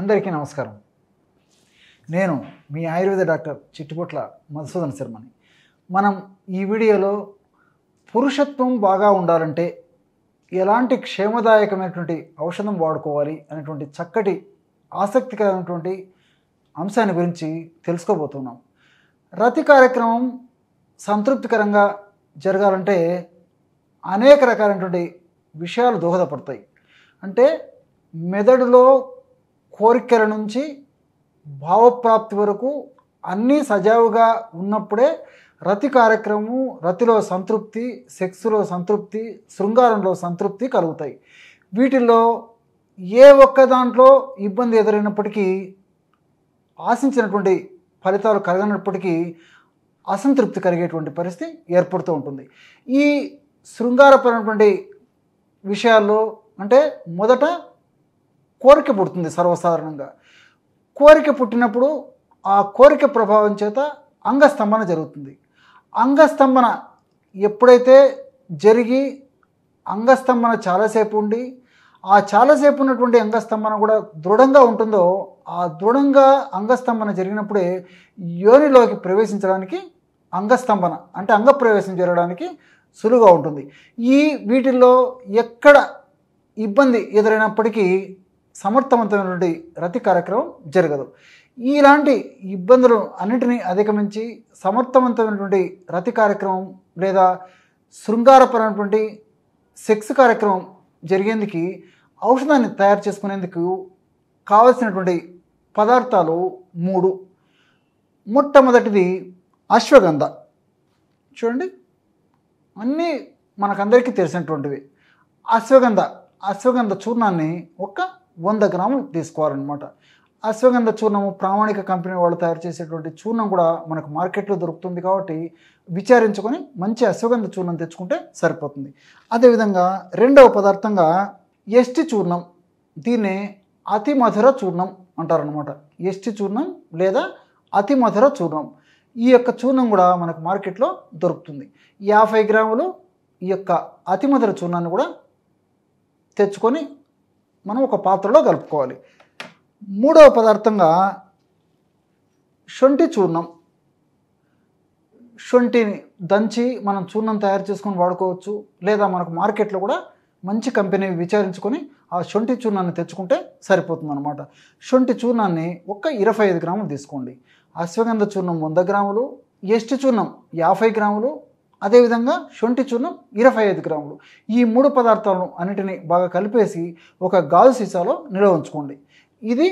అందరికీ నమస్కారం నేను మీ ఆయుర్వేద డాక్టర్ చిట్టుపొట్ల మధుసూదన్ శర్మని మనం ఈ వీడియోలో పురుషత్వం బాగా ఉండాలంటే ఎలాంటి క్షేమదాయకమైనటువంటి ఔషధం వాడుకోవాలి అనేటువంటి చక్కటి ఆసక్తికరమైనటువంటి అంశాన్ని గురించి తెలుసుకోబోతున్నాం రతి కార్యక్రమం సంతృప్తికరంగా జరగాలంటే అనేక రకాలైనటువంటి విషయాలు దోహదపడతాయి అంటే మెదడులో కోరికల నుంచి భావప్రాప్తి వరకు అన్నీ సజావుగా ఉన్నప్పుడే రతి కార్యక్రమం రతిలో సంతృప్తి సెక్స్లో సంతృప్తి శృంగారంలో సంతృప్తి కలుగుతాయి వీటిల్లో ఏ ఒక్క దాంట్లో ఇబ్బంది ఎదురైనప్పటికీ ఆశించినటువంటి ఫలితాలు కలగనప్పటికీ అసంతృప్తి కలిగేటువంటి పరిస్థితి ఏర్పడుతూ ఉంటుంది ఈ శృంగారపరమైనటువంటి విషయాల్లో అంటే మొదట కోరిక పుడుతుంది సర్వసాధారణంగా కోరిక పుట్టినప్పుడు ఆ కోరిక ప్రభావం చేత అంగస్తంభన జరుగుతుంది అంగస్తంభన ఎప్పుడైతే జరిగి అంగస్తంభన చాలాసేపు ఉండి ఆ చాలాసేపు ఉన్నటువంటి అంగస్తంభన కూడా దృఢంగా ఉంటుందో ఆ దృఢంగా అంగస్తంభన జరిగినప్పుడే యోనిలోకి ప్రవేశించడానికి అంగస్తంభన అంటే అంగప్రవేశం జరగడానికి సులువుగా ఉంటుంది ఈ వీటిల్లో ఎక్కడ ఇబ్బంది ఎదురైనప్పటికీ సమర్థవంతమైనటువంటి రతి కార్యక్రమం జరగదు ఇలాంటి ఇబ్బందులు అన్నింటినీ అధిగమించి సమర్థవంతమైనటువంటి రతి కార్యక్రమం లేదా శృంగారపరమైనటువంటి సెక్స్ కార్యక్రమం జరిగేందుకు ఔషధాన్ని తయారు చేసుకునేందుకు కావలసినటువంటి పదార్థాలు మూడు మొట్టమొదటిది అశ్వగంధ చూడండి అన్నీ మనకందరికీ తెలిసినటువంటివి అశ్వగంధ అశ్వగంధ చూర్ణాన్ని ఒక వంద గ్రాములు తీసుకోవాలన్నమాట అశ్వగంధ చూర్ణము ప్రామాణిక కంపెనీ వాళ్ళు తయారు చేసేటువంటి చూర్ణం కూడా మనకు మార్కెట్లో దొరుకుతుంది కాబట్టి విచారించుకొని మంచి అశ్వగంధ చూర్ణం తెచ్చుకుంటే సరిపోతుంది అదేవిధంగా రెండవ పదార్థంగా ఎస్టి చూర్ణం దీన్నే అతి మధుర చూర్ణం అంటారనమాట ఎస్టి చూర్ణం లేదా అతి మధుర చూర్ణం ఈ యొక్క చూర్ణం కూడా మనకు మార్కెట్లో దొరుకుతుంది యాభై గ్రాములు ఈ యొక్క అతి మధుర చూర్ణాన్ని కూడా తెచ్చుకొని మనం ఒక పాత్రలో కలుపుకోవాలి మూడవ పదార్థంగా శొంఠి చూర్ణం శొంఠిని దంచి మనం చూర్ణం తయారు చేసుకొని వాడుకోవచ్చు లేదా మనకు మార్కెట్లో కూడా మంచి కంపెనీ విచారించుకొని ఆ శొంఠి చూర్ణాన్ని తెచ్చుకుంటే సరిపోతుంది అనమాట శొంఠి చూర్ణాన్ని ఒక్క ఇరవై ఐదు గ్రాములు తీసుకోండి అశ్వగంధ చూర్ణం వంద గ్రాములు ఎస్టి చూర్ణం యాభై గ్రాములు అదేవిధంగా శొంఠి చూర్ణం ఇరవై ఐదు గ్రాములు ఈ మూడు పదార్థాలను అన్నిటిని బాగా కలిపేసి ఒక గాజు సీసాలో నిల్వ ఉంచుకోండి ఇది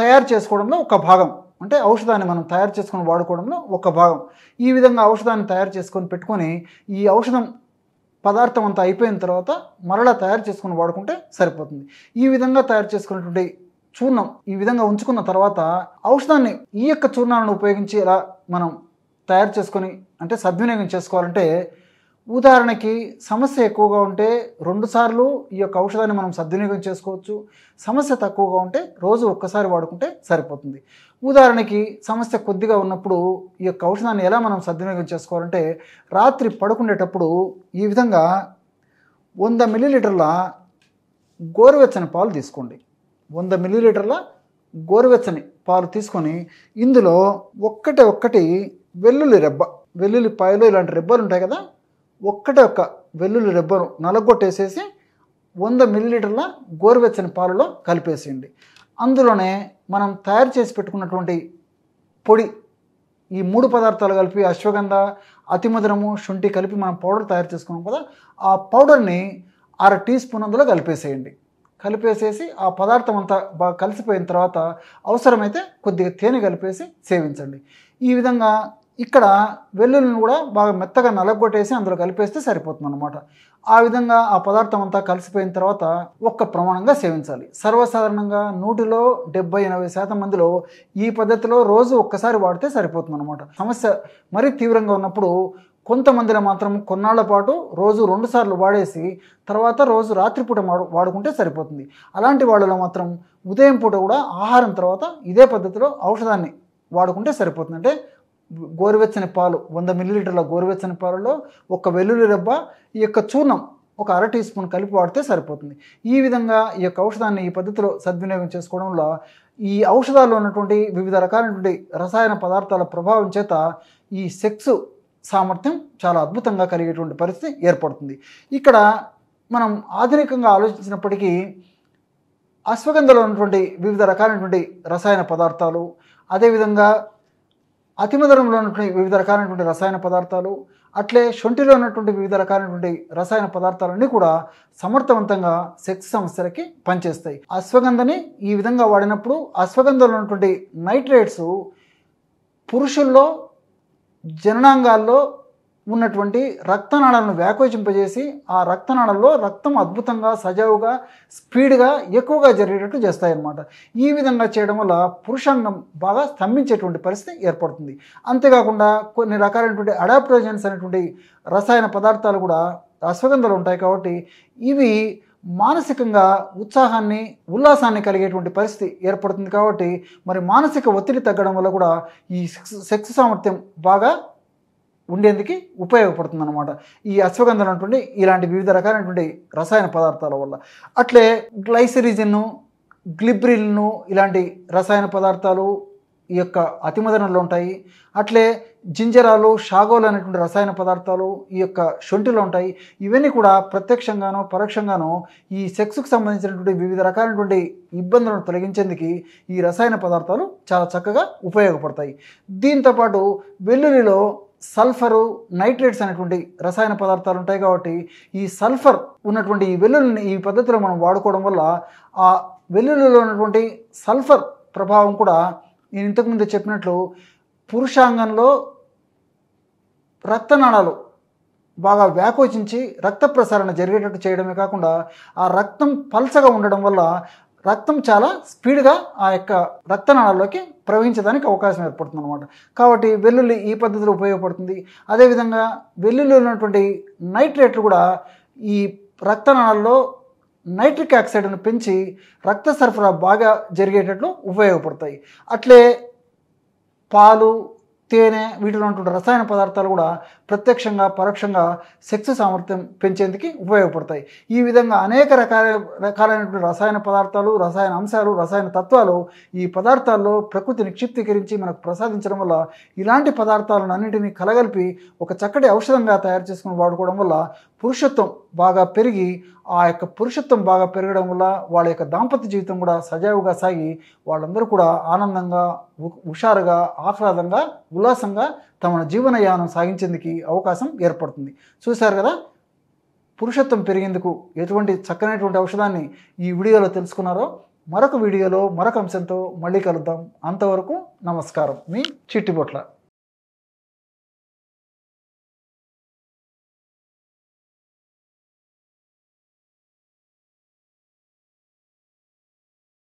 తయారు చేసుకోవడంలో ఒక భాగం అంటే ఔషధాన్ని మనం తయారు చేసుకొని వాడుకోవడంలో ఒక భాగం ఈ విధంగా ఔషధాన్ని తయారు చేసుకొని పెట్టుకొని ఈ ఔషధం పదార్థం అంతా అయిపోయిన తర్వాత మరలా తయారు చేసుకుని వాడుకుంటే సరిపోతుంది ఈ విధంగా తయారు చేసుకున్నటువంటి చూర్ణం ఈ విధంగా ఉంచుకున్న తర్వాత ఔషధాన్ని ఈ యొక్క చూర్ణాలను ఉపయోగించి ఇలా మనం తయారు చేసుకొని అంటే సద్వినియోగం చేసుకోవాలంటే ఉదాహరణకి సమస్య ఎక్కువగా ఉంటే రెండుసార్లు ఈ యొక్క ఔషధాన్ని మనం సద్వినియోగం చేసుకోవచ్చు సమస్య తక్కువగా ఉంటే రోజు ఒక్కసారి వాడుకుంటే సరిపోతుంది ఉదాహరణకి సమస్య కొద్దిగా ఉన్నప్పుడు ఈ యొక్క ఔషధాన్ని ఎలా మనం సద్వినియోగం చేసుకోవాలంటే రాత్రి పడుకునేటప్పుడు ఈ విధంగా వంద మిల్లీలీటర్ల గోరువెచ్చని పాలు తీసుకోండి వంద మిల్లీలీటర్ల గోరువెచ్చని పాలు తీసుకొని ఇందులో ఒక్కటే ఒక్కటి వెల్లుల్లి రెబ్బ వెల్లుల్లి పాయలు ఇలాంటి రెబ్బలు ఉంటాయి కదా ఒక్కటే ఒక్క వెల్లుల్లి రెబ్బను నలగొట్టేసేసి వంద మిల్లీలీటర్ల గోరువెచ్చని పాలలో కలిపేసేయండి అందులోనే మనం తయారు చేసి పెట్టుకున్నటువంటి పొడి ఈ మూడు పదార్థాలు కలిపి అశ్వగంధ అతిమధురము శుంఠి కలిపి మనం పౌడర్ తయారు చేసుకున్నాం కదా ఆ పౌడర్ని అర టీ స్పూన్ అందులో కలిపేసేయండి కలిపేసేసి ఆ పదార్థం అంతా బాగా కలిసిపోయిన తర్వాత అవసరమైతే కొద్దిగా తేనె కలిపేసి సేవించండి ఈ విధంగా ఇక్కడ వెల్లుల్లిని కూడా బాగా మెత్తగా నలగొట్టేసి అందులో కలిపేస్తే సరిపోతుంది అనమాట ఆ విధంగా ఆ పదార్థం అంతా కలిసిపోయిన తర్వాత ఒక్క ప్రమాణంగా సేవించాలి సర్వసాధారణంగా నూటిలో డెబ్బై ఎనభై శాతం మందిలో ఈ పద్ధతిలో రోజు ఒక్కసారి వాడితే సరిపోతుంది అనమాట సమస్య మరీ తీవ్రంగా ఉన్నప్పుడు కొంతమందిలో మాత్రం కొన్నాళ్ల పాటు రోజు రెండుసార్లు వాడేసి తర్వాత రోజు రాత్రిపూట వాడుకుంటే సరిపోతుంది అలాంటి వాళ్ళలో మాత్రం ఉదయం పూట కూడా ఆహారం తర్వాత ఇదే పద్ధతిలో ఔషధాన్ని వాడుకుంటే సరిపోతుంది అంటే గోరువెచ్చని పాలు వంద మిల్లీలీటర్ల గోరువెచ్చని పాలలో ఒక వెల్లుల్లి రెబ్బ ఈ యొక్క చూర్ణం ఒక అర టీ స్పూన్ కలిపి వాడితే సరిపోతుంది ఈ విధంగా ఈ యొక్క ఔషధాన్ని ఈ పద్ధతిలో సద్వినియోగం చేసుకోవడంలో ఈ ఔషధాల్లో ఉన్నటువంటి వివిధ రకాలైనటువంటి రసాయన పదార్థాల ప్రభావం చేత ఈ సెక్స్ సామర్థ్యం చాలా అద్భుతంగా కలిగేటువంటి పరిస్థితి ఏర్పడుతుంది ఇక్కడ మనం ఆధునికంగా ఆలోచించినప్పటికీ అశ్వగంధలో ఉన్నటువంటి వివిధ రకాలైనటువంటి రసాయన పదార్థాలు అదేవిధంగా అతిమధురంలో ఉన్నటువంటి వివిధ రకాలైనటువంటి రసాయన పదార్థాలు అట్లే షొంటిలో ఉన్నటువంటి వివిధ రకాలైనటువంటి రసాయన పదార్థాలన్నీ కూడా సమర్థవంతంగా సెక్స్ సమస్యలకి పనిచేస్తాయి అశ్వగంధని ఈ విధంగా వాడినప్పుడు అశ్వగంధంలో ఉన్నటువంటి నైట్రేట్స్ పురుషుల్లో జననాంగాల్లో ఉన్నటువంటి రక్తనాళాలను వ్యాకోచింపజేసి ఆ రక్తనాళల్లో రక్తం అద్భుతంగా సజావుగా స్పీడ్గా ఎక్కువగా జరిగేటట్టు చేస్తాయన్నమాట ఈ విధంగా చేయడం వల్ల పురుషాంగం బాగా స్తంభించేటువంటి పరిస్థితి ఏర్పడుతుంది అంతేకాకుండా కొన్ని రకాలైనటువంటి అడాప్టోజన్స్ అనేటువంటి రసాయన పదార్థాలు కూడా అశ్వగంధలు ఉంటాయి కాబట్టి ఇవి మానసికంగా ఉత్సాహాన్ని ఉల్లాసాన్ని కలిగేటువంటి పరిస్థితి ఏర్పడుతుంది కాబట్టి మరి మానసిక ఒత్తిడి తగ్గడం వల్ల కూడా ఈ సెక్స్ సెక్స్ సామర్థ్యం బాగా ఉండేందుకు ఉపయోగపడుతుంది అనమాట ఈ అశ్వగంధం అంటుండి ఇలాంటి వివిధ రకాలైనటువంటి రసాయన పదార్థాల వల్ల అట్లే గ్లైసరిజన్ను గ్లిబ్రిల్ను ఇలాంటి రసాయన పదార్థాలు ఈ యొక్క అతిమదనంలో ఉంటాయి అట్లే జింజరాలు షాగోలు అనేటువంటి రసాయన పదార్థాలు ఈ యొక్క షొంటిలో ఉంటాయి ఇవన్నీ కూడా ప్రత్యక్షంగానో పరోక్షంగానో ఈ సెక్స్కు సంబంధించినటువంటి వివిధ రకాలైనటువంటి ఇబ్బందులను తొలగించేందుకు ఈ రసాయన పదార్థాలు చాలా చక్కగా ఉపయోగపడతాయి దీంతోపాటు వెల్లుల్లిలో సల్ఫరు నైట్రేట్స్ అనేటువంటి రసాయన పదార్థాలు ఉంటాయి కాబట్టి ఈ సల్ఫర్ ఉన్నటువంటి ఈ వెల్లుల్ని ఈ పద్ధతిలో మనం వాడుకోవడం వల్ల ఆ వెల్లుల్లిలో ఉన్నటువంటి సల్ఫర్ ప్రభావం కూడా నేను ఇంతకుముందు చెప్పినట్లు పురుషాంగంలో రక్తనాళాలు బాగా వ్యాకోచించి రక్త ప్రసరణ జరిగేటట్టు చేయడమే కాకుండా ఆ రక్తం పల్చగా ఉండడం వల్ల రక్తం చాలా స్పీడ్గా ఆ యొక్క రక్తనాళాల్లోకి ప్రవహించడానికి అవకాశం ఏర్పడుతుంది అనమాట కాబట్టి వెల్లుల్లి ఈ పద్ధతిలో ఉపయోగపడుతుంది అదేవిధంగా వెల్లుల్లి ఉన్నటువంటి నైట్రేట్లు కూడా ఈ రక్తనాళాల్లో నైట్రిక్ ఆక్సైడ్ను పెంచి రక్త సరఫరా బాగా జరిగేటట్లు ఉపయోగపడతాయి అట్లే పాలు తేనె వీటిలో ఉన్నటువంటి రసాయన పదార్థాలు కూడా ప్రత్యక్షంగా పరోక్షంగా శక్తి సామర్థ్యం పెంచేందుకు ఉపయోగపడతాయి ఈ విధంగా అనేక రకాల రకాలైనటువంటి రసాయన పదార్థాలు రసాయన అంశాలు రసాయన తత్వాలు ఈ పదార్థాల్లో ప్రకృతి నిక్షిప్తీకరించి మనకు ప్రసాదించడం వల్ల ఇలాంటి పదార్థాలను అన్నింటినీ కలగలిపి ఒక చక్కటి ఔషధంగా తయారు చేసుకుని వాడుకోవడం వల్ల పురుషత్వం బాగా పెరిగి ఆ యొక్క పురుషత్వం బాగా పెరగడం వల్ల వాళ్ళ యొక్క దాంపత్య జీవితం కూడా సజావుగా సాగి వాళ్ళందరూ కూడా ఆనందంగా హుషారుగా ఆహ్లాదంగా ఉల్లాసంగా తమ జీవనయానం సాగించేందుకు అవకాశం ఏర్పడుతుంది చూశారు కదా పురుషత్వం పెరిగేందుకు ఎటువంటి చక్కనైనటువంటి ఔషధాన్ని ఈ వీడియోలో తెలుసుకున్నారో మరొక వీడియోలో మరొక అంశంతో మళ్ళీ కలుద్దాం అంతవరకు నమస్కారం మీ చిట్టిబొట్ల